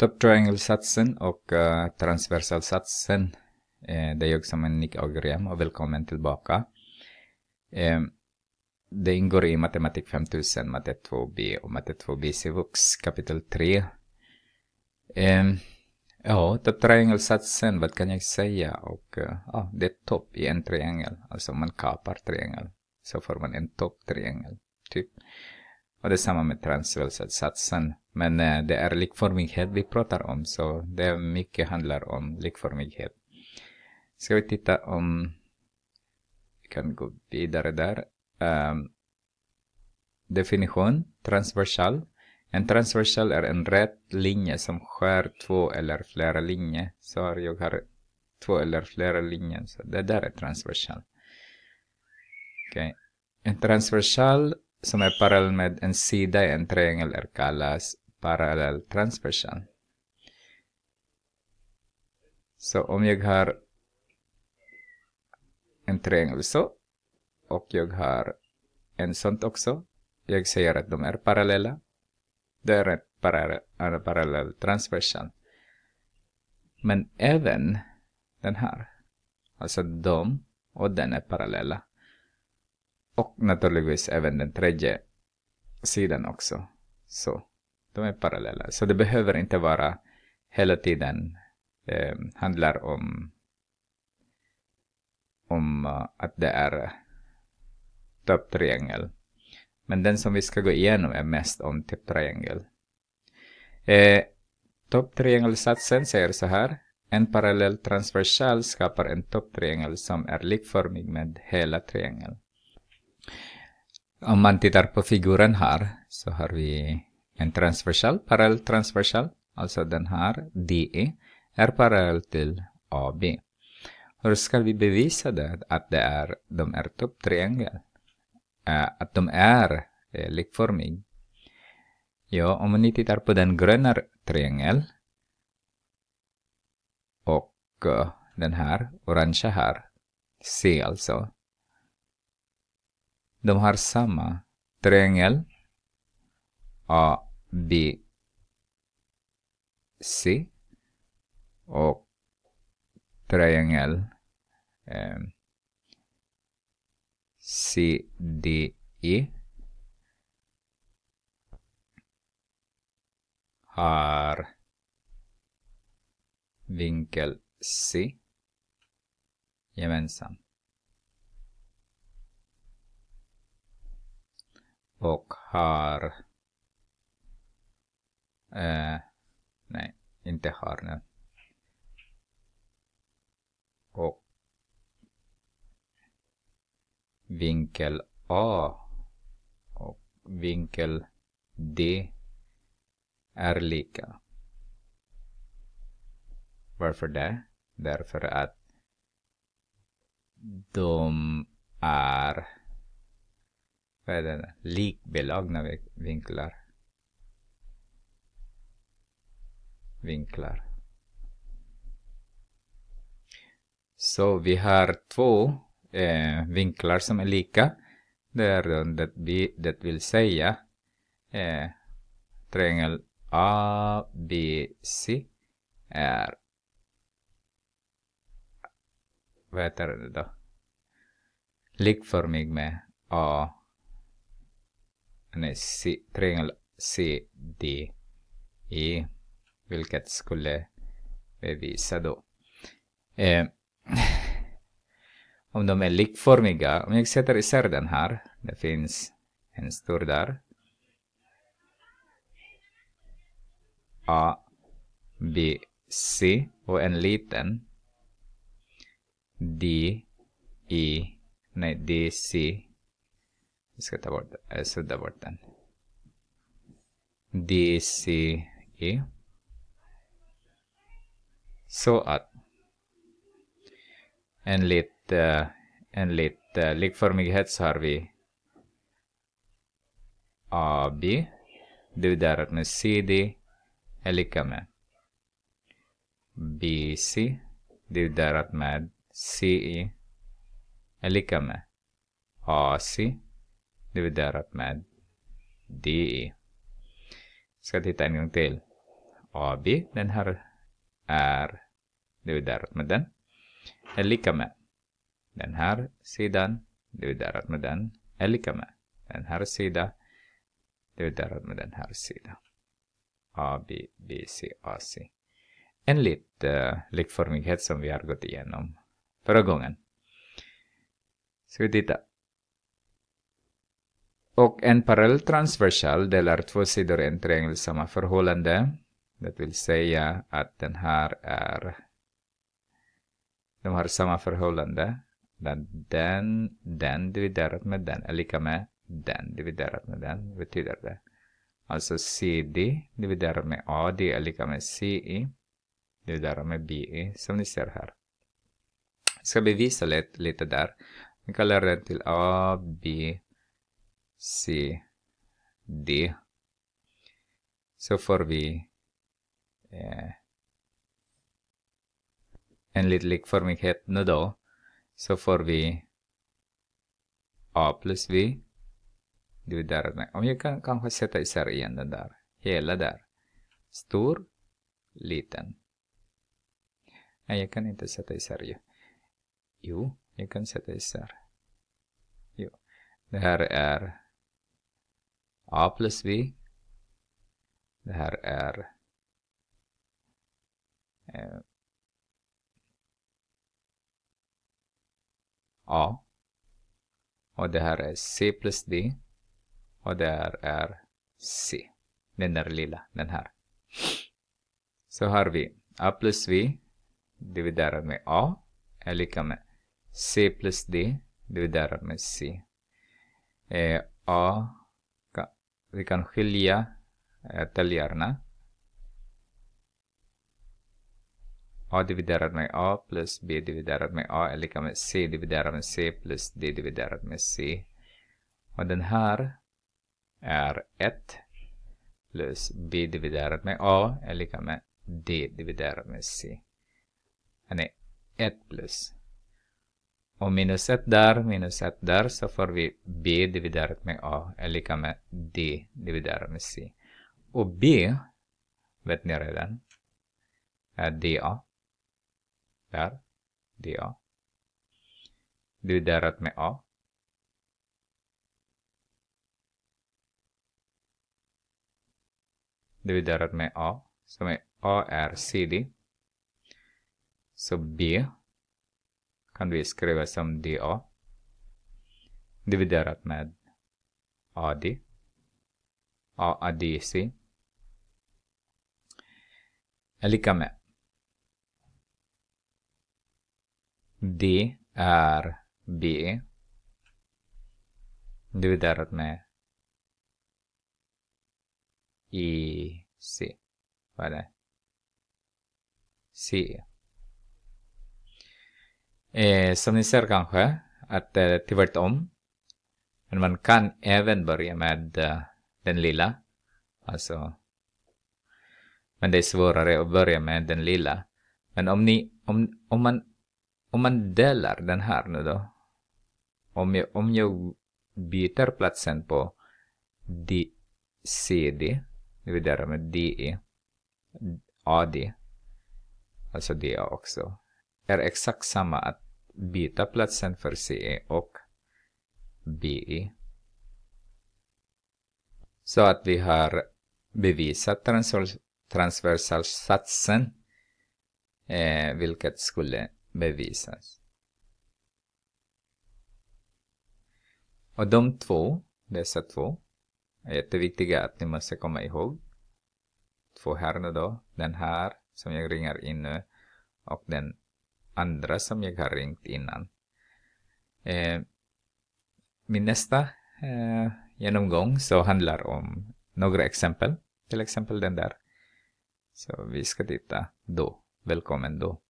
Top triangelsatsen och uh, eh, transversalsatsen. Eh, det är jag som är Nick och och välkommen tillbaka. Eh, det ingår i matematik 5000, matte 2b och matte 2b cvux kapitel 3. Eh, ja, top triangelsatsen vad kan jag säga? Och uh, ah, det är topp i en triangel, alltså man kapar triangel. Så får man en topp-triangel, typ. Och samma med transversatsen. Men eh, det är likformighet vi pratar om, så det är mycket handlar om likformighet. Ska vi titta om... Vi kan gå vidare där. Um, definition, transversal. En transversal är en rät linje som skär två eller flera linjer. Så jag har två eller flera linjer, så det där är transversal. Okej. Okay. En transversal som är parallell med en sida i en triangel kallas parallell transversal. Så om jag har en triangel så och jag har en sånt också. Jag säger att de är parallella. Det är en parallell, parallell transversal. Men även den här. Alltså de och den är parallella. Och naturligtvis även den tredje sidan också. Så de är parallella. Så det behöver inte vara hela tiden eh, handlar om, om eh, att det är eh, topptriangel. Men den som vi ska gå igenom är mest om tipptriangel. Eh, topptriangelsatsen säger så här. En parallell transversal skapar en topptriangel som är likformig med hela triangeln. Om man tittar på figuren här så har vi en transversal, parallell transversal, alltså den här DE är parallell till AB. Hur ska vi bevisa det, att det är, de är topptriangel? Eh, att de är eh, likformig? Ja, om ni tittar på den gröna triangeln och eh, den här orangea här, C alltså, de har samma triangel A, B, C och triangel eh, C, D, E har vinkel C gemensamt. och har... Äh, nej, inte har nu. Och vinkel A och vinkel D är lika. Varför det? Därför att de är vad är det, likbelagna vinklar. Vinklar. Så vi har två eh, vinklar som är lika. det, vi, det vill säga eh, triangel ABC är vad heter det då? Likformig med A nej, C, triangel CDE, vilket skulle bevisa då. Eh, om de är likformiga, om jag sätter isär den här, det finns en stor där. A, B, C och en liten D, E, nej D, C vi ska ta bort, äh, sudda bort den. DCE. Så att enligt, uh, eh, enligt uh, eh, likformighet så har vi AB dividerat med CD är lika med BC dividerat med CE är lika med AC dividerat med därat Vi Ska titta en gång till. AB, den här är dividerat med den. Är lika med den här sidan dividerat med den. Är lika med den här sidan dividerat med den här sidan. A, B, B, Enligt uh, eh, likformighet som vi har gått igenom förra gången. Ska vi titta och en parallell transversal delar två sidor i en triangel samma förhållande. Det vill säga att den här är... De har samma förhållande. Den, den dividerat med den är lika med den dividerat med den. betyder det? Alltså CD dividerat med AD är lika med CE dividerat med BE som ni ser här. Jag ska bevisa lite, lite där. Vi kallar den till AB C, D. Så får vi eh, en likformighet nu då. Så får vi A plus V. där. Om jag kan kanske sätta isär igen den där. Hela där. Stor, liten. Nej, jag kan inte sätta isär ju. Jo, jag kan sätta isär. Jo. Det här är a plus v Det här är eh, a. Och det här är c plus d. Och det här är c. Den där lilla, den här. Så har vi a plus v dividerat med a är lika med c plus d dividerat med c. Eh, a vi kan skilja eh, täljarna. A dividerat med A plus B dividerat med A är lika med C dividerat med C plus D dividerat med C. Och den här är 1 plus B dividerat med A är lika med D dividerat med C. Den är 1 plus och minus 1 där, minus 1 där, så får vi b dividerat med a är lika med d dividerat med c. Och b, vet ni redan, är da. Där, da. Dividerat med a. Dividerat med a, som är a är cd. Så b kan vi skriva som dA dividerat med AD AADC är lika med D är b dividerat med EC. Vad är det? c? Eh, som ni ser kanske att det är tvärtom. Men man kan även börja med eh, den lilla. Alltså, men det är svårare att börja med den lilla. Men om ni, om, om man, om man delar den här nu då. Om jag, om jag byter platsen på DCD, det vill säga med DE, AD, alltså DA också är exakt samma att byta platsen för CE och BE. Så att vi har bevisat transversalsatsen eh, vilket skulle bevisas. Och de två, dessa två, är jätteviktiga att ni måste komma ihåg. Två här nu då, den här som jag ringar in nu och den andra som jag har ringt innan. Eh, min nästa eh, genomgång så handlar om några exempel, till exempel den där. Så vi ska titta då. Välkommen då.